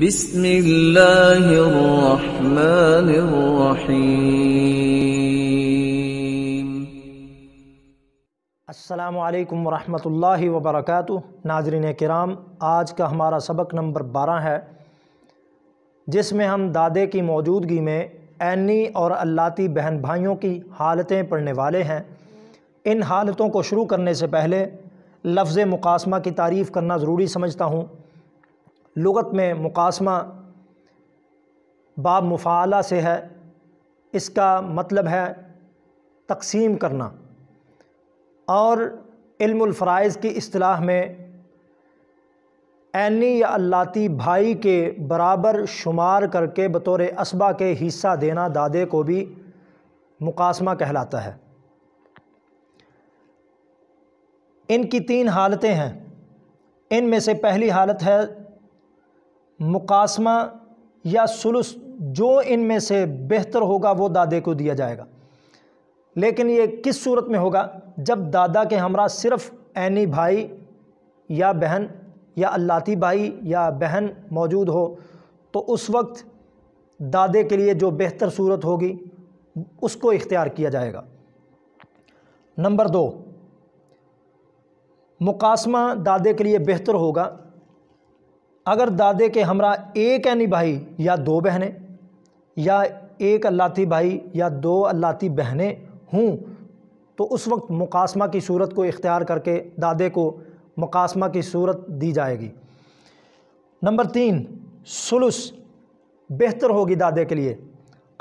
بسم الله الرحمن الرحيم अस्सलाम वालेकुम रहमतुल्लाहि नाजरीन किराम आज का हमारा सबक नंबर बारह है जिसमें हम दादे की मौजूदगी में ऐनी और अल्लाती बहन भाइयों की हालतें पढ़ने वाले हैं इन हालतों को शुरू करने से पहले लफ्ज़ मुकासमा की तारीफ़ करना ज़रूरी समझता हूँ लगत में मुकासमा बाब मुफाला से है इसका मतलब है तकसीम करना और इल्मफ़रज़ की असलाह में ऐनी या अल्लाती भाई के बराबर शुमार करके बतौर असबा के हिस्सा देना दादे को भी मुकासमा कहलाता है इनकी तीन हालतें हैं इनमें से पहली हालत है मुकासमा या सुलस जो इन में से बेहतर होगा वो दादे को दिया जाएगा लेकिन ये किस सूरत में होगा जब दादा के हमरा सिर्फ ऐनी भाई या बहन या अल्लाती भाई या बहन मौजूद हो तो उस वक्त दादे के लिए जो बेहतर सूरत होगी उसको इख्तियार किया जाएगा नंबर दो मुकासमा दादे के लिए बेहतर होगा अगर दादे के हमरा एक यानी भाई या दो बहनें या एक अल्लाती भाई या दो अल्लाती बहनें हूँ तो उस वक्त मुकासमा की सूरत को इख्तियार करके दादे को मुकासमा की सूरत दी जाएगी नंबर तीन सुलुस बेहतर होगी दादे के लिए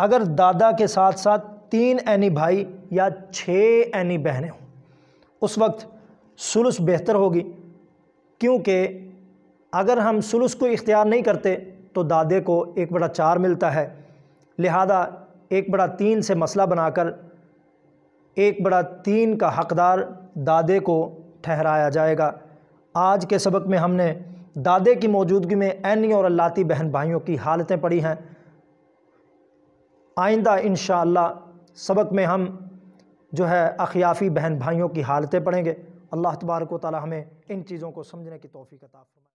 अगर दादा के साथ साथ तीन एनी भाई या छः एनी बहनें हों उस वक्त सुलुस बेहतर होगी क्योंकि अगर हम सुलस को इख्तियार नहीं करते तो दादे को एक बड़ा चार मिलता है लिहाजा एक बड़ा तीन से मसला बनाकर एक बड़ा तीन का हकदार दादे को ठहराया जाएगा आज के सबक में हमने दादे की मौजूदगी में ऐनी और अल्लाती बहन भाइयों की हालतें पड़ी हैं आइंदा इन सबक में हम जो है अखियाफ़ी बहन भाइयों की हालतें पढ़ेंगे अल्लाह तबारक ताली हमें इन चीज़ों को समझने की तोफ़ी का ताफ़